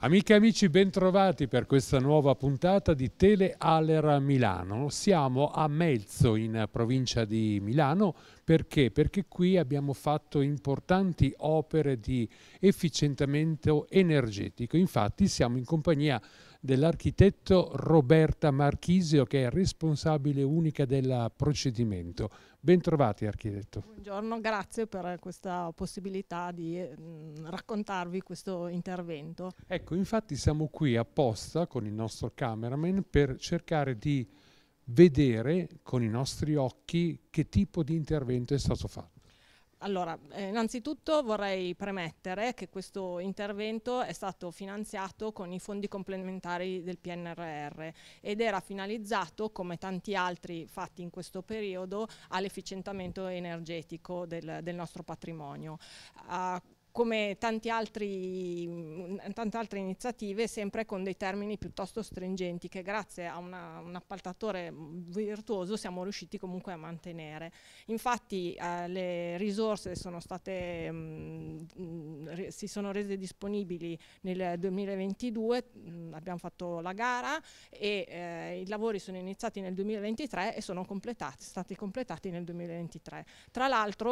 Amiche e amici, bentrovati per questa nuova puntata di Tele Alera Milano. Siamo a Melzo in provincia di Milano perché? Perché qui abbiamo fatto importanti opere di efficientamento energetico. Infatti siamo in compagnia dell'architetto Roberta Marchisio che è responsabile unica del procedimento. Bentrovati architetto. Buongiorno, grazie per questa possibilità di mm, raccontarvi questo intervento. Ecco, infatti siamo qui apposta con il nostro cameraman per cercare di vedere con i nostri occhi che tipo di intervento è stato fatto. Allora, eh, innanzitutto vorrei premettere che questo intervento è stato finanziato con i fondi complementari del PNRR ed era finalizzato, come tanti altri fatti in questo periodo, all'efficientamento energetico del, del, nostro patrimonio. Uh, come tanti altri, mm, tante altre iniziative, sempre con dei termini piuttosto stringenti che grazie a una, un appaltatore mm, virtuoso siamo riusciti comunque a mantenere. Infatti eh, le risorse sono state, mh, mm, si sono rese disponibili nel 2022, mh, abbiamo fatto la gara e eh, i lavori sono iniziati nel 2023 e sono completati, stati completati nel 2023. Tra l'altro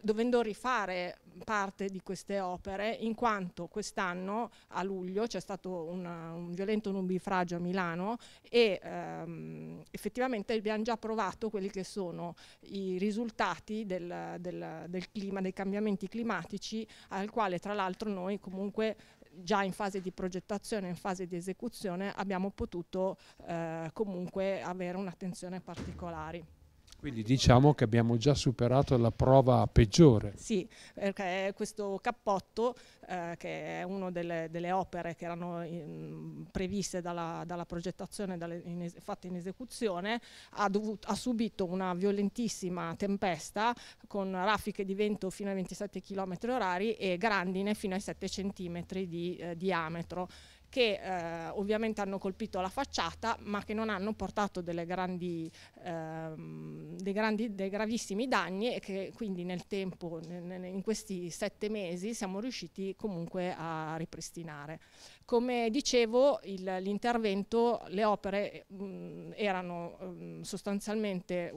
dovendo rifare parte parte di queste opere, in quanto quest'anno a luglio c'è stato una, un violento nubifragio a Milano e ehm, effettivamente abbiamo già provato quelli che sono i risultati del, del, del clima, dei cambiamenti climatici, al quale tra l'altro noi comunque già in fase di progettazione, in fase di esecuzione, abbiamo potuto eh, comunque avere un'attenzione particolare. Quindi diciamo che abbiamo già superato la prova peggiore. Sì, perché questo cappotto, eh, che è una delle, delle, opere che erano in, previste dalla, dalla progettazione dalle, in es, in esecuzione, ha, dovuto, ha, subito una violentissima tempesta con raffiche di vento fino ai 27 km orari e grandine fino ai 7 cm di eh, diametro che eh, ovviamente hanno colpito la facciata ma che non hanno portato grandi, ehm, dei, grandi, dei, gravissimi danni e che quindi nel tempo, in questi sette mesi, siamo riusciti comunque a ripristinare. Come dicevo, l'intervento, le opere mh, mm, erano mh, mm, sostanzialmente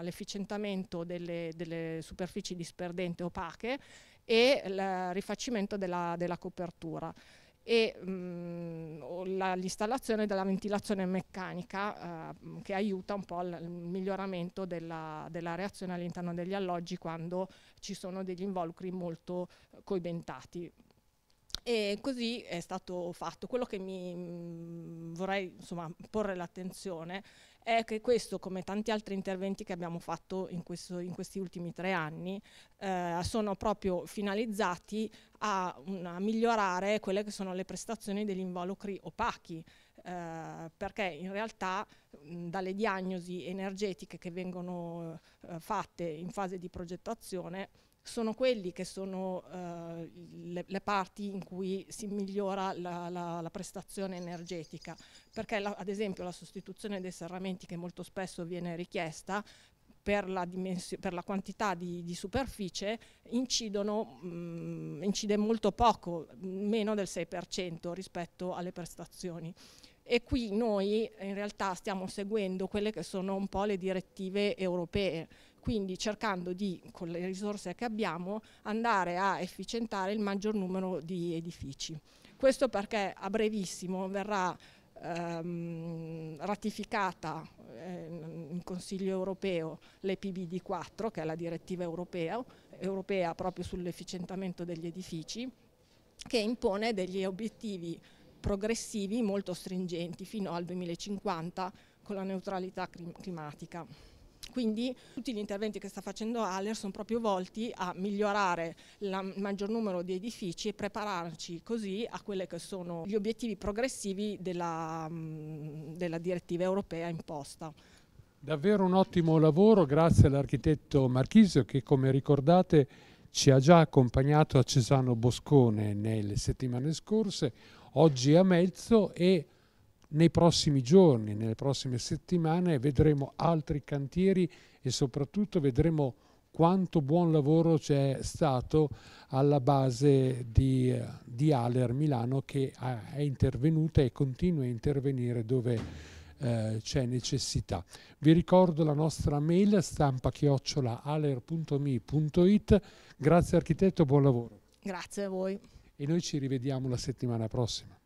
l'efficientamento delle, delle superfici disperdenti opache e il rifacimento della, della copertura e mm, l'installazione della ventilazione meccanica eh, che aiuta un po' al, al miglioramento della, della, reazione all'interno degli alloggi quando ci sono degli involucri molto eh, coibentati. E così è stato fatto. Quello che mi mm, vorrei insomma, porre l'attenzione è che questo, come tanti altri interventi che abbiamo fatto in, questo, in questi ultimi tre anni, eh, sono proprio finalizzati a, mm, a, migliorare quelle che sono le prestazioni degli involucri opachi, eh, perché in realtà mh, mm, dalle diagnosi energetiche che vengono eh, fatte in fase di progettazione sono quelli che sono eh, le, le, parti in cui si migliora la, la, la prestazione energetica, perché la, ad esempio la sostituzione dei serramenti che molto spesso viene richiesta per la, per la, quantità di, di superficie incidono, mh, mm, incide molto poco, meno del 6% rispetto alle prestazioni. E qui noi in realtà stiamo seguendo quelle che sono un po' le direttive europee, quindi cercando di, con le risorse che abbiamo, andare a efficientare il maggior numero di edifici. Questo perché a brevissimo verrà ehm, ratificata eh, in Consiglio europeo l'EPBD 4, che è la direttiva europea, europea proprio sull'efficientamento degli edifici, che impone degli obiettivi progressivi molto stringenti fino al 2050 con la neutralità climatica. Quindi tutti gli interventi che sta facendo Aller sono proprio volti a migliorare il maggior numero di edifici e prepararci così a quelli che sono gli obiettivi progressivi della, della direttiva europea imposta. Davvero un ottimo lavoro, grazie all'architetto Marchisio che come ricordate ci ha già accompagnato a Cesano Boscone nelle settimane scorse oggi a Mezzo e nei prossimi giorni, nelle prossime settimane vedremo altri cantieri e soprattutto vedremo quanto buon lavoro c'è stato alla base di, di, Aler Milano che è intervenuta e continua a intervenire dove eh, c'è necessità. Vi ricordo la nostra mail stampa Grazie architetto, buon lavoro. Grazie a voi e noi ci rivediamo la settimana prossima.